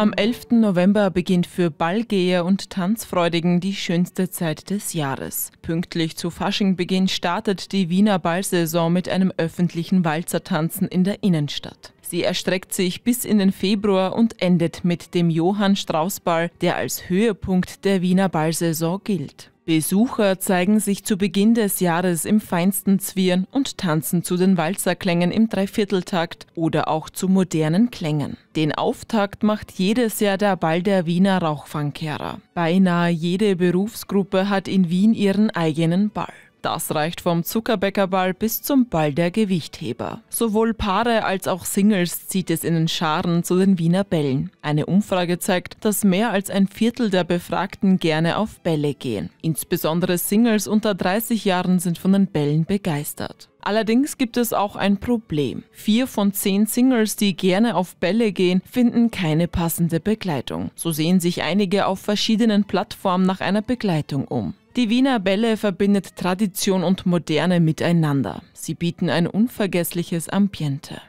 Am 11. November beginnt für Ballgeher und Tanzfreudigen die schönste Zeit des Jahres. Pünktlich zu Faschingbeginn startet die Wiener Ballsaison mit einem öffentlichen Walzertanzen in der Innenstadt. Sie erstreckt sich bis in den Februar und endet mit dem Johann Strauß Ball, der als Höhepunkt der Wiener Ballsaison gilt. Besucher zeigen sich zu Beginn des Jahres im feinsten Zwirn und tanzen zu den Walzerklängen im Dreivierteltakt oder auch zu modernen Klängen. Den Auftakt macht jedes Jahr der Ball der Wiener Rauchfangkehrer. Beinahe jede Berufsgruppe hat in Wien ihren eigenen Ball. Das reicht vom Zuckerbäckerball bis zum Ball der Gewichtheber. Sowohl Paare als auch Singles zieht es in den Scharen zu den Wiener Bällen. Eine Umfrage zeigt, dass mehr als ein Viertel der Befragten gerne auf Bälle gehen. Insbesondere Singles unter 30 Jahren sind von den Bällen begeistert. Allerdings gibt es auch ein Problem. Vier von zehn Singles, die gerne auf Bälle gehen, finden keine passende Begleitung. So sehen sich einige auf verschiedenen Plattformen nach einer Begleitung um. Die Wiener Bälle verbindet Tradition und Moderne miteinander. Sie bieten ein unvergessliches Ambiente.